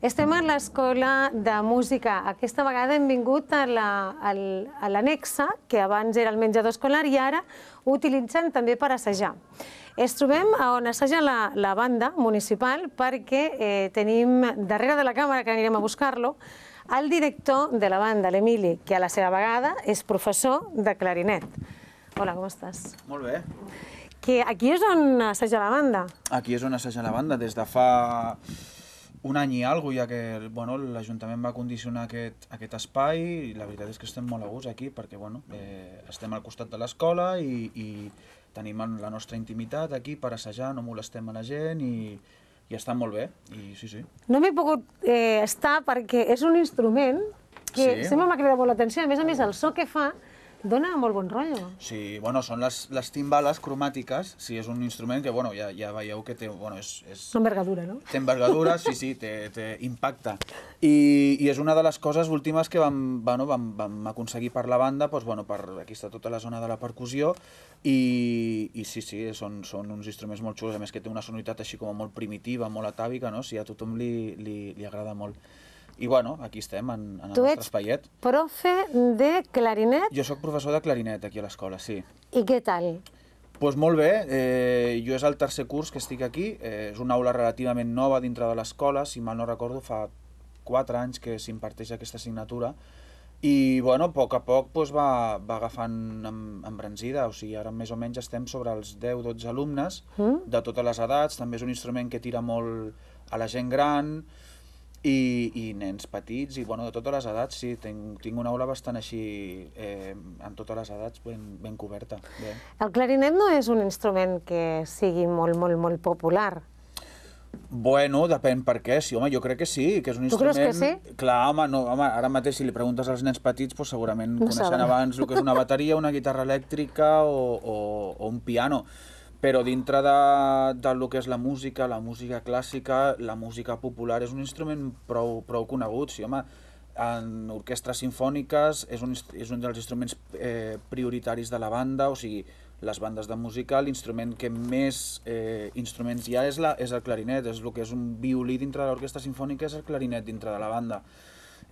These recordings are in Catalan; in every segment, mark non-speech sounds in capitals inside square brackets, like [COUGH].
Estem a l'Escola de Música. Aquesta vegada hem vingut a l'anexa, la, que abans era el menjador escolar, i ara ho utilitzen també per assajar. Ens trobem on assaja la, la banda municipal perquè eh, tenim darrere de la càmera, que anirem a buscar-lo, el director de la banda, l'Emili, que a la seva vegada és professor de clarinet. Hola, com estàs? Molt bé. Que aquí és on assaja la banda. Aquí és on assaja la banda, des de fa un any i alguna ja que bueno, l'Ajuntament va condicionar aquest, aquest espai i la veritat és que estem molt a gust aquí perquè bueno, eh, estem al costat de l'escola i, i tenim la nostra intimitat aquí per assajar, no molestem a la gent i, i està molt bé. I, sí, sí. No m'he pogut eh, estar perquè és un instrument que sí. sempre m'ha cridat molt l'atenció. A més a més, el so que fa Dona molt bon rotllo. Sí, bueno, són les, les timbales cromàtiques, si sí, és un instrument que, bueno, ja, ja veieu que té... Bueno, és, és... Envergadura, no? Té envergadura, sí, sí, té, té impacte. I, I és una de les coses últimes que vam, bueno, vam, vam aconseguir per la banda, doncs, bueno, per, aquí està tota la zona de la percussió, i, i sí, sí, són, són uns instruments molt xulos, a més que té una sonoritat així com molt primitiva, molt atàvica, no? Si a tothom li, li, li agrada molt. I bueno, aquí estem, en, en tu el nostre espaiet. Tu ets profe de clarinet? Jo sóc professor de clarinet aquí a l'escola, sí. I què tal? Doncs pues molt bé, eh, jo és el tercer curs que estic aquí, eh, és una aula relativament nova dintre de l'escola, si mal no recordo fa 4 anys que s'imparteix aquesta assignatura, i bueno, a poc a poc pues, va, va agafant embranzida, o sigui, ara més o menys estem sobre els 10-12 alumnes, mm. de totes les edats, també és un instrument que tira molt a la gent gran, i, i nens petits, i bueno, de totes les edats, sí, tinc, tinc una aula bastant així, eh, amb totes les edats, ben, ben coberta. Bé. El clarinet no és un instrument que sigui molt, molt, molt popular. Bueno, depèn per què. Sí, home, jo crec que sí, que és un tu instrument... Tu creus que sí? Clar, home, no, home, ara mateix si li preguntes als nens petits, doncs segurament no coneixen abans el que és una bateria, una guitarra elèctrica o, o, o un piano però dintre de, de lo que és la música, la música clàssica, la música popular, és un instrument prou, prou conegut, sí, home, en orquestres sinfòniques és un, és un dels instruments eh, prioritaris de la banda, o sigui, les bandes de música, l'instrument que més eh, instruments hi ha és, la, és el clarinet, és el que és un violí dintre de l'orquestra sinfònica és el clarinet dintre de la banda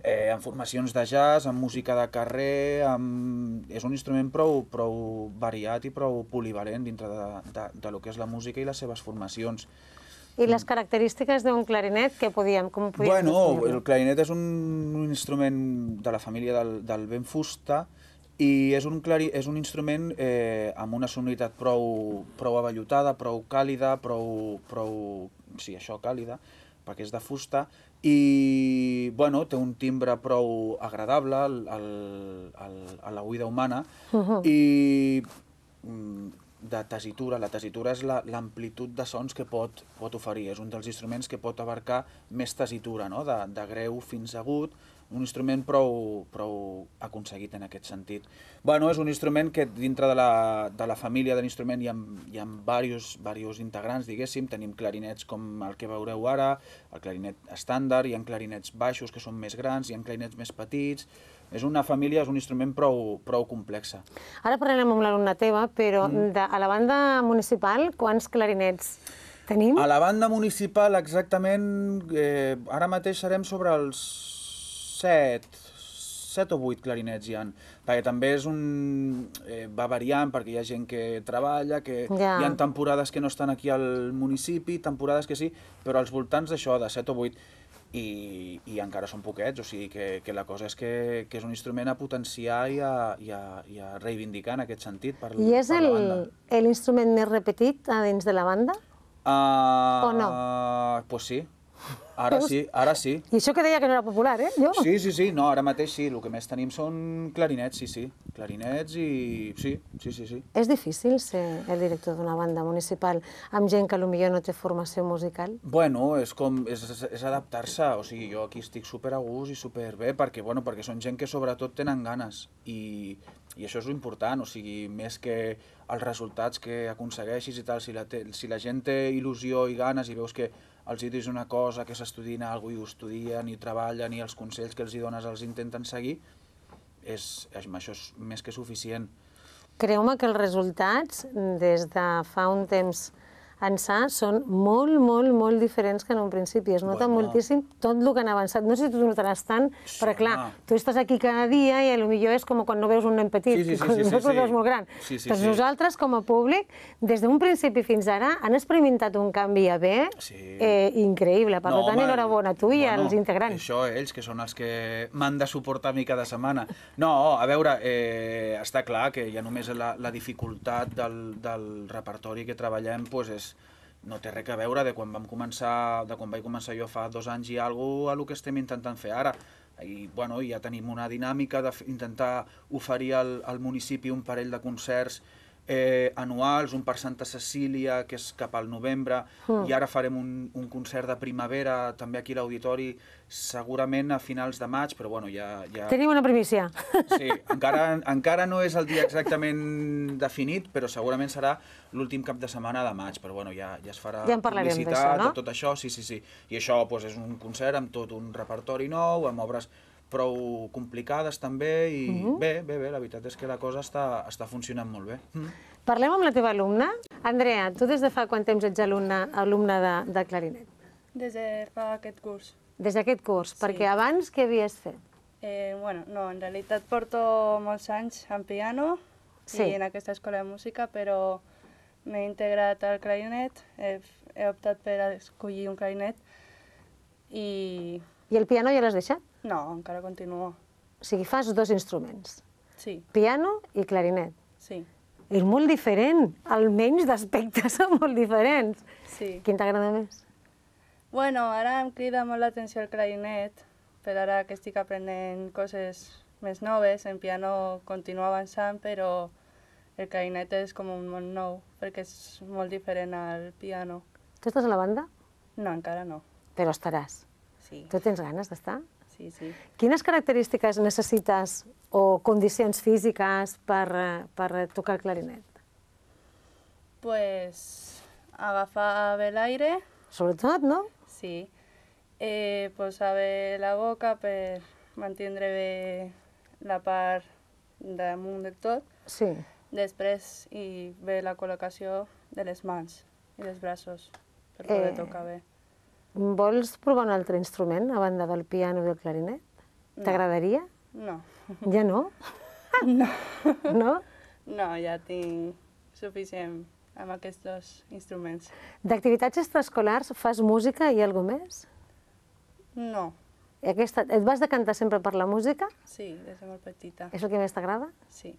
eh, amb formacions de jazz, amb música de carrer, amb... és un instrument prou, prou variat i prou polivalent dintre de, de, de lo que és la música i les seves formacions. I les característiques d'un clarinet, què podíem, com podíem Bueno, definir? el clarinet és un, un instrument de la família del, del ben fusta i és un, clari, és un instrument eh, amb una sonoritat prou, prou avallotada, prou càlida, prou, prou... sí, això, càlida, perquè és de fusta, i bueno, té un timbre prou agradable al, al, a la oïda humana uh mhm. -huh. i mm, de tesitura. La tesitura és l'amplitud la, de sons que pot, pot oferir. És un dels instruments que pot abarcar més tesitura, no? de, de greu fins agut, un instrument prou, prou aconseguit en aquest sentit. Bueno, és un instrument que dintre de la, de la família de l'instrument hi ha, hi ha diversos, diversos integrants, diguéssim. Tenim clarinets com el que veureu ara, el clarinet estàndard, hi ha clarinets baixos que són més grans, hi ha clarinets més petits... És una família, és un instrument prou, prou complexa. Ara parlarem amb l'alumna teva, però mm. de, a la banda municipal, quants clarinets tenim? A la banda municipal, exactament, eh, ara mateix serem sobre els set, set o vuit clarinets hi ha, perquè també és un... Eh, va variant, perquè hi ha gent que treballa, que ja. hi ha temporades que no estan aquí al municipi, temporades que sí, però als voltants d'això, de set o vuit, i, i encara són poquets, o sigui que, que la cosa és que, que és un instrument a potenciar i a, i a, i a reivindicar en aquest sentit per, I és per el, la banda. l'instrument més repetit a dins de la banda? Uh, o no? Uh, pues sí, Ara sí, ara sí. I això que deia que no era popular, eh? Jo? Sí, sí, sí, no, ara mateix sí. El que més tenim són clarinets, sí, sí. Clarinets i... sí, sí, sí. sí. És difícil ser el director d'una banda municipal amb gent que millor no té formació musical? Bueno, és com... és, és, és adaptar-se. O sigui, jo aquí estic super a gust i super bé perquè, bueno, perquè són gent que sobretot tenen ganes i, i això és important, o sigui, més que els resultats que aconsegueixis i tal, si la, te, si la gent té il·lusió i ganes i veus que els hi dius una cosa, que s'estudien alguna cosa i ho estudien i ho treballen i els consells que els hi dones els intenten seguir, és, això és més que suficient. Creu-me que els resultats, des de fa un temps ençà són molt, molt, molt diferents que en un principi. Es nota bueno. moltíssim tot el que han avançat. No sé si tu notaràs tant, sí, però clar, ah. tu estàs aquí cada dia i potser és com quan no veus un nen petit, sí, sí, sí, quan sí, sí, no veus sí. molt gran. Sí, sí, sí. nosaltres, com a públic, des d'un principi fins ara, han experimentat un canvi a bé sí. eh, increïble. Per no, tant, enhorabona a tu i bueno, als integrants. Això, ells, que són els que m'han de suportar a mi cada setmana. No, a veure, eh, està clar que ja només la, la dificultat del, del repertori que treballem pues, és no té res a veure de quan vam començar, de quan vaig començar jo fa dos anys i alguna a lo que estem intentant fer ara. I bueno, ja tenim una dinàmica d'intentar oferir al, al municipi un parell de concerts eh, anuals, un per Santa Cecília, que és cap al novembre, mm. i ara farem un, un concert de primavera, també aquí a l'auditori, segurament a finals de maig, però bueno, ja... ja... Tenim una primícia. Sí, encara, encara no és el dia exactament definit, però segurament serà l'últim cap de setmana de maig, però bueno, ja, ja es farà ja en publicitat, això, no? tot això, sí, sí, sí. I això pues, doncs, és un concert amb tot un repertori nou, amb obres prou complicades també i uh mhm. -huh. bé, bé, bé, la veritat és que la cosa està, està funcionant molt bé. Mm. Parlem amb la teva alumna. Andrea, tu des de fa quant temps ets alumna, alumna de, de clarinet? Des de fa aquest curs. Des d'aquest curs, sí. perquè abans què havies fet? Eh, bueno, no, en realitat porto molts anys en piano sí. i en aquesta escola de música, però m'he integrat al clarinet, he, he optat per escollir un clarinet i... I el piano ja l'has deixat? No, encara continuo. O sigui, fas dos instruments. Sí. Piano i clarinet. Sí. És molt diferent, almenys d'aspectes [LAUGHS] són molt diferents. Sí. Quin t'agrada més? Bueno, ara em crida molt l'atenció el clarinet, per ara que estic aprenent coses més noves, en piano continuo avançant, però el clarinet és com un món nou, perquè és molt diferent al piano. Tu estàs a la banda? No, encara no. Però estaràs? Sí. Tu tens ganes d'estar? Sí, sí. Quines característiques necessites o condicions físiques per, eh, per tocar el clarinet? Pues agafar bé l'aire. Sobretot, no? Sí. Eh, posar bé la boca per mantenir bé la part damunt de tot. Sí. Després, i bé la col·locació de les mans i dels braços per poder eh, tocar bé. Vols provar un altre instrument a banda del piano i el clarinet? No. T'agradaria? No. Ja no? [LAUGHS] No. No? No, ja tinc suficient amb aquests dos instruments. D'activitats extraescolars fas música i alguna més? No. aquesta, et vas decantar sempre per la música? Sí, des de molt petita. És el que més t'agrada? Sí.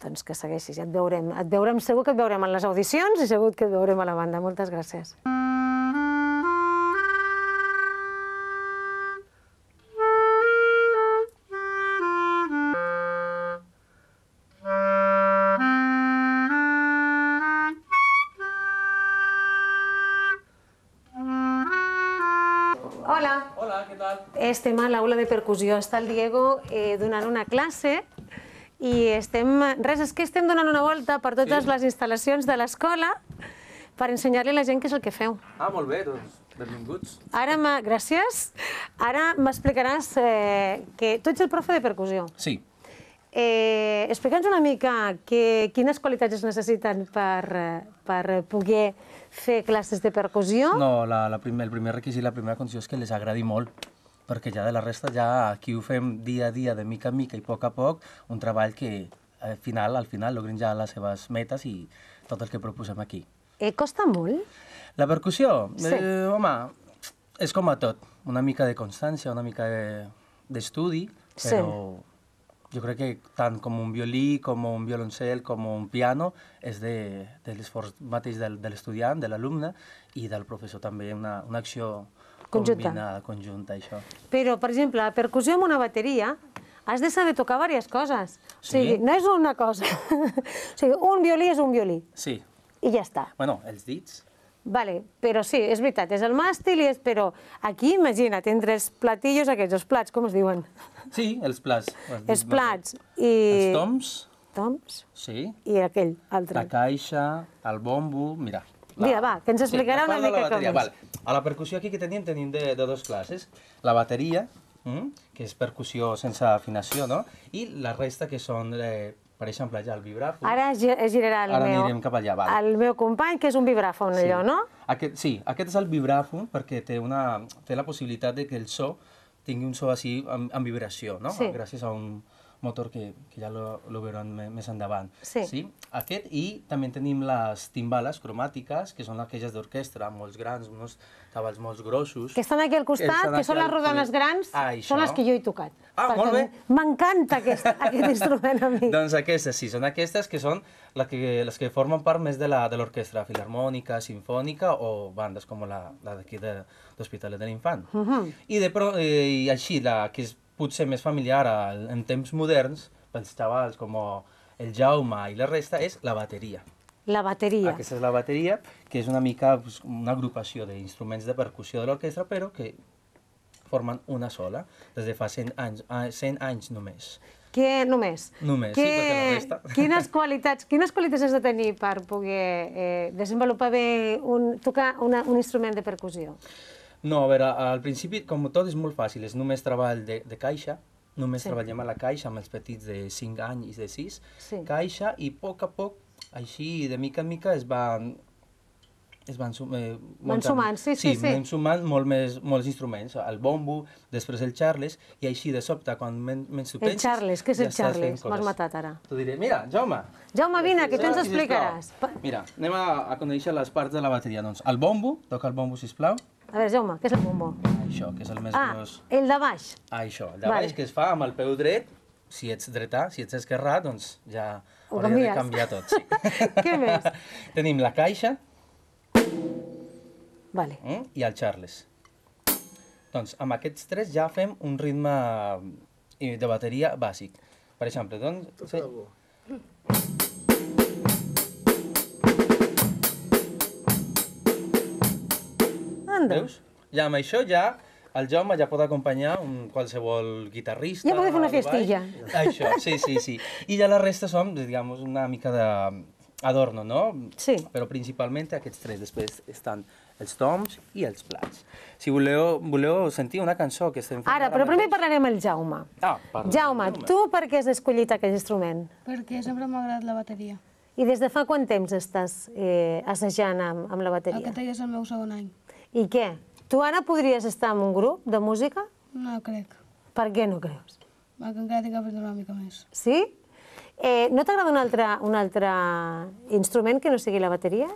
Doncs que segueixis, ja et veurem. Et veurem, segur que et veurem en les audicions i segur que et veurem a la banda. Moltes gràcies. Mm. estem a l'aula de percussió. Està el Diego eh, donant una classe i estem... Res, és que estem donant una volta per totes sí. les instal·lacions de l'escola per ensenyar-li a la gent què és el que feu. Ah, molt bé, doncs, benvinguts. Ara, gràcies. Ara m'explicaràs eh, que tu ets el profe de percussió. Sí. Eh, Explica'ns una mica que, quines qualitats es necessiten per, per poder fer classes de percussió. No, la, la primer, el primer requisit, la primera condició és que les agradi molt perquè ja de la resta ja aquí ho fem dia a dia, de mica en mica i poc a poc, un treball que al eh, final, al final logrin ja les seves metes i tot el que proposem aquí. Eh, costa molt? La percussió? Sí. Eh, home, és com a tot, una mica de constància, una mica d'estudi, de, però sí. jo crec que tant com un violí, com un violoncel, com un piano, és de, de l'esforç mateix del, de l'estudiant, de l'alumne i del professor també, una, una acció conjunta. combinada, conjunta, això. Però, per exemple, la percussió amb una bateria has de saber tocar diverses coses. O sigui, sí? no és una cosa. [LAUGHS] o sigui, un violí és un violí. Sí. I ja està. Bueno, els dits. Vale, però sí, és veritat, és el màstil, i és, però aquí, imagina't, entre els platillos aquests, els plats, com es diuen? Sí, els plats. Els plats. I... Els toms. Toms. Sí. I aquell, altre. La caixa, el bombo, mira. La, Mira, va, que ens explicarà sí, una mica com és. Val. A la percussió aquí que tenim, tenim de, de dos classes. La bateria, mm, que és percussió sense afinació, no? I la resta que són... Eh, per exemple, allà el vibràfon... Ara es eh, girarà el Ara meu... Ara cap allà, val. El meu company, que és un vibràfon, sí. allò, no? Aquest, sí, aquest és el vibràfon perquè té, una, té la possibilitat de que el so tingui un so així amb, amb vibració, no? Sí. Gràcies a un, motor que, que ja lo, lo veuran més endavant. Sí. sí. Aquest, i també tenim les timbales cromàtiques, que són aquelles d'orquestra, molts grans, uns tabals molt grossos. Que estan aquí al costat, que, que són les rodanes que... grans, ah, són les que jo he tocat. Ah, molt bé. M'encanta aquest, [LAUGHS] aquest instrument a mi. Doncs aquestes, sí, són aquestes que són la que, les que formen part més de l'orquestra filarmònica, sinfònica o bandes com la, la d'aquí de l'Hospitalet de l'Infant. Uh mhm. -huh. I, de, eh, i així, la que és potser més familiar al, en temps moderns pels xavals com el Jaume i la resta és la bateria. La bateria. Aquesta és la bateria, que és una mica pues, una agrupació d'instruments de percussió de l'orquestra, però que formen una sola, des de fa 100 anys, 100 anys només. Que només? Només, que, sí, perquè la resta... [LAUGHS] Quines qualitats, quines qualitats has de tenir per poder eh, desenvolupar bé un, tocar una, un instrument de percussió? No, a veure, al principi, com tot, és molt fàcil. És només treball de, de caixa, només sí. treballem a la caixa amb els petits de 5 anys i de 6, sí. caixa, i a poc a poc, així, de mica en mica, es van... Es van, sum, eh, van sumant, sí, sí, sí. sí. sumant molt més, molts instruments, el bombo, després el charles, i així de sobte, quan men, menys ho penses... El charles, què és ja el charles? M'has matat ara. T'ho diré, mira, Jaume. Jaume, vine, que tu ens explicaràs. Mira, anem a, a conèixer les parts de la bateria. Doncs el bombo, toca el bombo, sisplau. plau. A veure, Jaume, què és el bombo? Això, que és el més ah, gros. Ah, el de baix. Ah, això, el de vale. baix, que es fa amb el peu dret, si ets dretà, si ets esquerrà, doncs ja Ho hauria canvies. de canviar tot. Sí. [LAUGHS] què més? [LAUGHS] Tenim la caixa. Vale. Eh? I el Charles. Doncs amb aquests tres ja fem un ritme eh, de bateria bàsic. Per exemple, doncs... Tot sí. banda. Veus? Ja, amb això ja el Jaume ja pot acompanyar un qualsevol guitarrista... Ja podeu fer una festilla. Això, sí, sí, sí. I ja la resta som, diguem, una mica d'adorno, no? Sí. Però principalment aquests tres. Després estan els toms i els plats. Si voleu, voleu sentir una cançó que estem fent... Ara, però primer parlarem amb el Jaume. Ah, parla. Jaume, tu per què has escollit aquest instrument? Perquè sempre m'ha agradat la bateria. I des de fa quant temps estàs eh, assajant amb, amb la bateria? Aquest és el meu segon any. I què? Tu, Anna, podries estar en un grup de música? No crec. Per què no creus? Perquè encara tinc que aprendre una mica més. Sí? Eh, no t'agrada un, altre, un altre instrument que no sigui la bateria?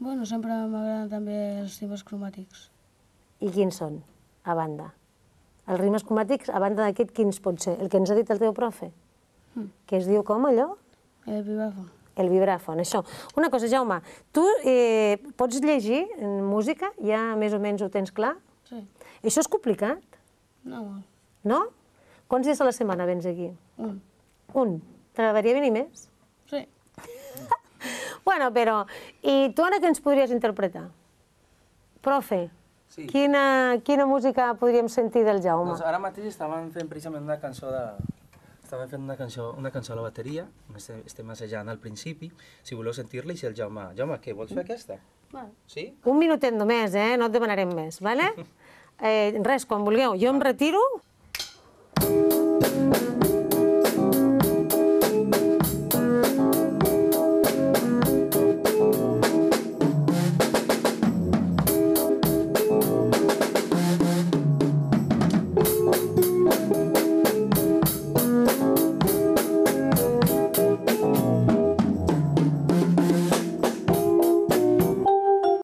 Bueno, sempre m'agraden també els ritmes cromàtics. I quins són, a banda? Els ritmes cromàtics, a banda d'aquest, quins pot ser? El que ens ha dit el teu profe? Mm. Que es diu com, allò? El vivafo el vibràfon, això. Una cosa, Jaume, tu eh, pots llegir en mm, música? Ja més o menys ho tens clar? Sí. Això és complicat? No No? Quants dies a la setmana vens aquí? Un. Un. T'agradaria venir més? Sí. [LAUGHS] bueno, però... I tu ara què ens podries interpretar? Profe, sí. quina, quina música podríem sentir del Jaume? Doncs ara mateix estàvem fent precisament una cançó de, estava fent una cançó, una cançó a la bateria, estem, estem assajant al principi, si voleu sentir-la i si el Jaume... Jaume, què, vols fer aquesta? Bueno. Sí? Un minutet només, eh? No et demanarem més, vale? [LAUGHS] eh, res, quan vulgueu. Jo em retiro.